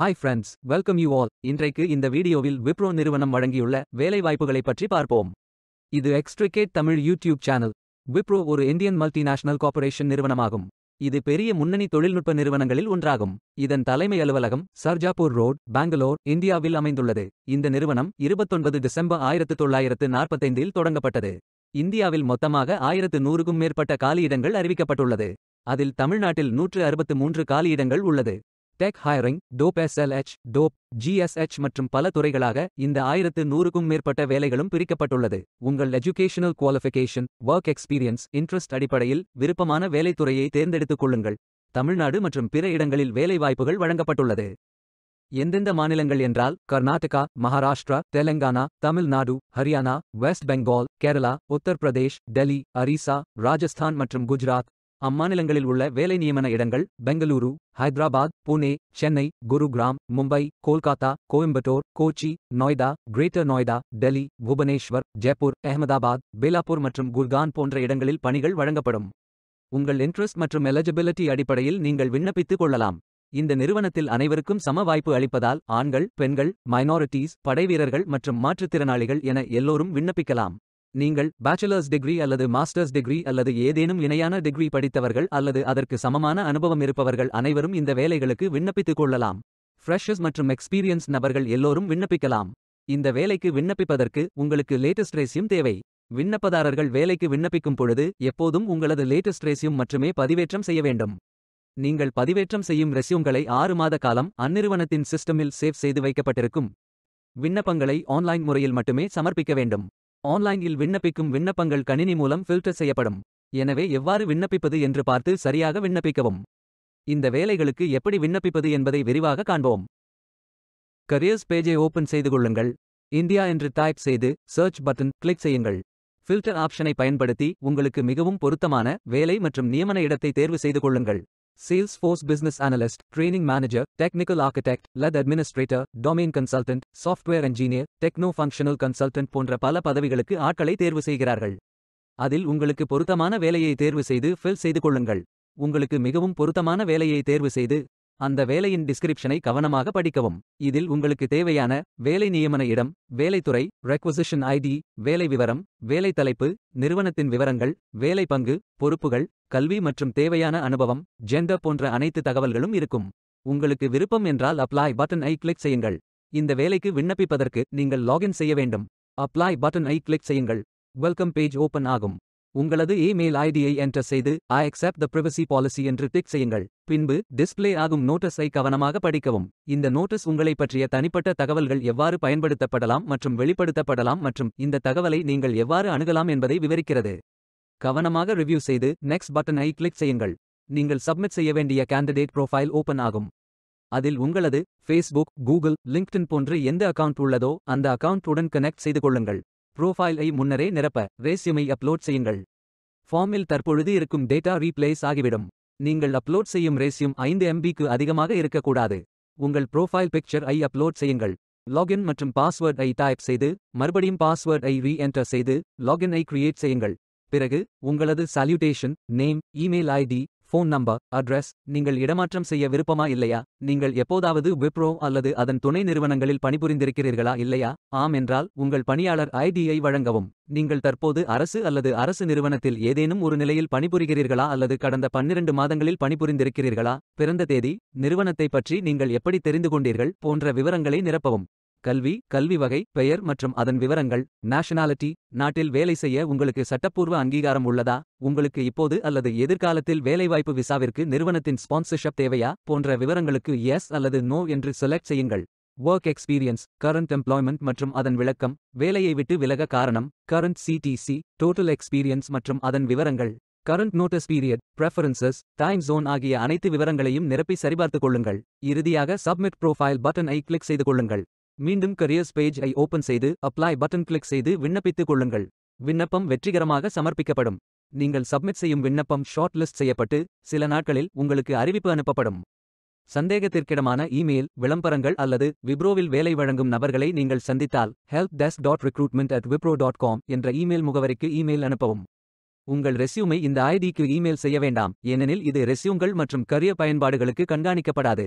Hi friends welcome you all இன்றைக்கு இந்த வீடியோவில் விப்ரோ நிறுவனம் வழங்கியுள்ள வேலைவாய்ப்புகளை பற்றி பார்ப்போம் இது எக்ஸ்ட்ரிகேட் தமிழ் யூடியூப் சேனல் விப்ரோ ஒரு இந்தியன் மல்டிநேஷனல் கார்ப்பரேஷன் நிறுவனமாகும் இது பெரிய முன்னணி தொழில்நுட்ப நிறுவனங்களில் ஒன்றாகும் இதன் தலைமை அலுவலகம் சர்ஜாப்பூர் ரோட் பெங்களூர் இந்தியாவில் அமைந்துள்ளது இந்த நிறுவனம் இருபத்தொன்பது டிசம்பர் ஆயிரத்து தொள்ளாயிரத்து நாற்பத்தைந்தில் தொடங்கப்பட்டது இந்தியாவில் மொத்தமாக ஆயிரத்து நூறுக்கும் மேற்பட்ட காலியிடங்கள் அறிவிக்கப்பட்டுள்ளது அதில் தமிழ்நாட்டில் நூற்று அறுபத்து மூன்று காலியிடங்கள் உள்ளது tech hiring top SLH top GSH மற்றும் பல துறைகளாக இந்த ஆயிரத்து நூறுக்கும் மேற்பட்ட வேலைகளும் பிரிக்கப்பட்டுள்ளது உங்கள் educational qualification work experience interest அடிப்படையில் விருப்பமான வேலைத்துறையை தேர்ந்தெடுத்துக் கொள்ளுங்கள் தமிழ்நாடு மற்றும் பிற இடங்களில் வேலைவாய்ப்புகள் வழங்கப்பட்டுள்ளது எந்தெந்த மாநிலங்கள் என்றால் கர்நாடகா மகாராஷ்டிரா தெலங்கானா தமிழ்நாடு ஹரியானா வெஸ்ட் பெங்கால் கேரளா உத்தரப்பிரதேஷ் பிரதேஷ் டெல்லி அரிசா ராஜஸ்தான் மற்றும் குஜராத் அம்மாநிலங்களில் உள்ள வேலை நியமன இடங்கள் பெங்களூரு ஹைதராபாத் புனே சென்னை குருகிராம் மும்பை கோல்காத்தா கோயம்புத்தூர் கோச்சி நொய்டா கிரேட்டர் நொய்டா டெல்லி புவனேஸ்வர் ஜெய்ப்பூர் அகமதாபாத் பேலாப்பூர் மற்றும் குர்கான் போன்ற இடங்களில் பணிகள் வழங்கப்படும் உங்கள் இன்ட்ரெஸ்ட் மற்றும் எலிஜிபிலிட்டி அடிப்படையில் நீங்கள் விண்ணப்பித்துக் கொள்ளலாம் இந்த நிறுவனத்தில் அனைவருக்கும் சம வாய்ப்பு அளிப்பதால் ஆண்கள் பெண்கள் மைனாரிட்டிஸ் படைவீரர்கள் மற்றும் மாற்றுத்திறனாளிகள் என எல்லோரும் விண்ணப்பிக்கலாம் நீங்கள் பேச்சுலர்ஸ் டிகிரி அல்லது மாஸ்டர்ஸ் டிகிரி அல்லது ஏதேனும் இணையான டிகிரி படித்தவர்கள் அல்லது அதற்கு சமமான அனுபவம் இருப்பவர்கள் அனைவரும் இந்த வேலைகளுக்கு விண்ணப்பித்துக் கொள்ளலாம் ஃப்ரெஷர்ஸ் மற்றும் எக்ஸ்பீரியன்ஸ் நபர்கள் எல்லோரும் விண்ணப்பிக்கலாம் இந்த வேலைக்கு விண்ணப்பிப்பதற்கு உங்களுக்கு லேட்டஸ்ட் ரேசியம் தேவை விண்ணப்பதாரர்கள் வேலைக்கு விண்ணப்பிக்கும் பொழுது எப்போதும் உங்களது லேட்டஸ்ட் ரெசியூம் மட்டுமே பதிவேற்றம் செய்ய வேண்டும் நீங்கள் பதிவேற்றம் செய்யும் ரெசியூம்களை ஆறு மாத காலம் அந்நிறுவனத்தின் சிஸ்டமில் சேவ் செய்து வைக்கப்பட்டிருக்கும் விண்ணப்பங்களை ஆன்லைன் முறையில் மட்டுமே சமர்ப்பிக்க வேண்டும் ஆன்லைனில் விண்ணப்பிக்கும் விண்ணப்பங்கள் கணினி மூலம் ஃபில்டர் செய்யப்படும் எனவே எவ்வாறு விண்ணப்பிப்பது என்று பார்த்து சரியாக விண்ணப்பிக்கவும் இந்த வேலைகளுக்கு எப்படி விண்ணப்பிப்பது என்பதை விரிவாக காண்போம் கரியர்ஸ் பேஜை ஓபன் செய்து கொள்ளுங்கள் இந்தியா என்று டைப் செய்து சர்ச் பட்டன் கிளிக் செய்யுங்கள் ஃபில்டர் ஆப்ஷனை பயன்படுத்தி உங்களுக்கு மிகவும் பொருத்தமான வேலை மற்றும் நியமன இடத்தை தேர்வு செய்து கொள்ளுங்கள் Salesforce Business Analyst, Training Manager, Technical Architect, LED Administrator, Domain Consultant, Software Engineer, Techno Functional Consultant போன்ற பல பதவிகளுக்கு ஆட்களை தேர்வு செய்கிறார்கள். அதில் உங்களுக்கு பொருத்தமான வேலையை தேர்வு செய்து ஃபில் செய்து கொள்ளுங்கள். உங்களுக்கு மிகவும் பொருத்தமான வேலையை தேர்வு செய்து அந்த வேலையின் டிஸ்கிரிப்ஷனை கவனமாக படிக்கவும் இதில் உங்களுக்கு தேவையான வேலை நியமன இடம் வேலைத்துறை ரெக்வசிஷன் ஐடி வேலை விவரம் வேலை தலைப்பு நிறுவனத்தின் விவரங்கள் வேலை பங்கு பொறுப்புகள் கல்வி மற்றும் தேவையான அனுபவம் ஜெண்டர் போன்ற அனைத்து தகவல்களும் இருக்கும் உங்களுக்கு விருப்பம் என்றால் அப்ளை பட்டன் ஐ கிளிக் செய்யுங்கள் இந்த வேலைக்கு விண்ணப்பிப்பதற்கு நீங்கள் லாகின் செய்ய வேண்டும் அப்ளை பட்டன் ஐ கிளிக் செய்யுங்கள் வெல்கம் பேஜ் ஓபன் ஆகும் உங்களது இமெயில் ஐடியை என்டர் செய்து I accept the privacy policy என்று டிக் செய்யுங்கள் பின்பு டிஸ்பிளே ஆகும் நோட்டஸை கவனமாக படிக்கவும் இந்த நோட்டீஸ் உங்களை பற்றிய தனிப்பட்ட தகவல்கள் எவ்வாறு பயன்படுத்தப்படலாம் மற்றும் வெளிப்படுத்தப்படலாம் மற்றும் இந்த தகவலை நீங்கள் எவ்வாறு அணுகலாம் என்பதை விவரிக்கிறது கவனமாக ரிவ்யூ செய்து நெக்ஸ்ட் பட்டனை கிளிக் செய்யுங்கள் நீங்கள் சப்மிட் செய்ய வேண்டிய கேண்டிடேட் ப்ரொஃபைல் ஓப்பன் ஆகும் அதில் உங்களது ஃபேஸ்புக் கூகுள் லிங்க்டின் போன்று எந்த அக்கவுண்ட் உள்ளதோ அந்த அக்கவுண்ட் உடன் கனெக்ட் செய்து கொள்ளுங்கள் புரோஃபைல் ஐ முன்னரே நிரப்ப ரேசியமை அப்லோட் செய்யுங்கள் ஃபார்மில் தற்பொழுது இருக்கும் டேட்டா ரீப்ளேஸ் ஆகிவிடும் நீங்கள் அப்லோட் செய்யும் ரேசியம் ஐந்து எம்பிக்கு அதிகமாக இருக்கக்கூடாது உங்கள் ப்ரோஃபைல் பிக்சர் ஐ அப்லோட் செய்யுங்கள் லாகின் மற்றும் பாஸ்வேர்ட் ஐ டைப் செய்து மறுபடியும் பாஸ்வேர்ட் ஐ ரீ என்டர் செய்து லாகின் ஐ கிரியேட் செய்யுங்கள் பிறகு உங்களது salutation name email ID phone number address நீங்கள் இடமாற்றம் செய்ய விருப்பமா இல்லையா நீங்கள் எப்போதாவது விப்ரோ அல்லது அதன் துணை நிறுவனங்களில் பணிபுரிந்திருக்கிறீர்களா இல்லையா ஆம் என்றால் உங்கள் பணியாளர் ஐடியை வழங்கவும் நீங்கள் தற்போது அரசு அல்லது அரசு நிறுவனத்தில் ஏதேனும் ஒரு நிலையில் பணிபுரிகிறீர்களா அல்லது கடந்த பன்னிரண்டு மாதங்களில் பணிபுரிந்திருக்கிறீர்களா பிறந்த தேதி நிறுவனத்தை பற்றி நீங்கள் எப்படி தெரிந்து கொண்டீர்கள் போன்ற விவரங்களை நிரப்பவும் கல்வி கல்வி வகை பெயர் மற்றும் அதன் விவரங்கள் நேஷனாலிட்டி நாட்டில் வேலை செய்ய உங்களுக்கு சட்டப்பூர்வ அங்கீகாரம் உள்ளதா உங்களுக்கு இப்போது அல்லது எதிர்காலத்தில் வேலைவாய்ப்பு விசாவிற்கு நிறுவனத்தின் ஸ்பான்சர்ஷிப் தேவையா போன்ற விவரங்களுக்கு எஸ் அல்லது நோ என்று செலக்ட் செய்யுங்கள் ஒர்க் எக்ஸ்பீரியன்ஸ் கரண்ட் எம்ப்ளாய்மெண்ட் மற்றும் அதன் விளக்கம் வேலையை விட்டு விலக காரணம் கரண்ட் சிடிசி டோட்டல் எக்ஸ்பீரியன்ஸ் மற்றும் அதன் விவரங்கள் current notice period preferences time zone ஆகிய அனைத்து விவரங்களையும் நிரப்பி சரிபார்த்துக் கொள்ளுங்கள் இறுதியாக சப்மிட் ப்ரோஃபைல் பட்டன் ஐ கிளிக் செய்து கொள்ளுங்கள் மீண்டும் கரியர்ஸ் பேஜ் ஐ ஓபன் செய்து அப்ளை பட்டன் கிளிக் செய்து விண்ணப்பித்துக் கொள்ளுங்கள் விண்ணப்பம் வெற்றிகரமாக சமர்ப்பிக்கப்படும் நீங்கள் சப்மிட் செய்யும் விண்ணப்பம் ஷார்ட் லிஸ்ட் செய்யப்பட்டு சில நாட்களில் உங்களுக்கு அறிவிப்பு அனுப்பப்படும் சந்தேகத்திற்கிடமான இமெயில் விளம்பரங்கள் அல்லது விப்ரோவில் வேலை வழங்கும் நபர்களை நீங்கள் சந்தித்தால் help desk dot recruitment at Wipro dot com என்ற இமெயில் முகவரிக்கு இமெயில் அனுப்பவும் உங்கள் ரெசியூமை இந்த ஐடிக்கு இமெயில் செய்ய வேண்டாம் ஏனெனில் இது ரெசியூங்கள் மற்றும் கரிய பயன்பாடுகளுக்கு கண்காணிக்கப்படாது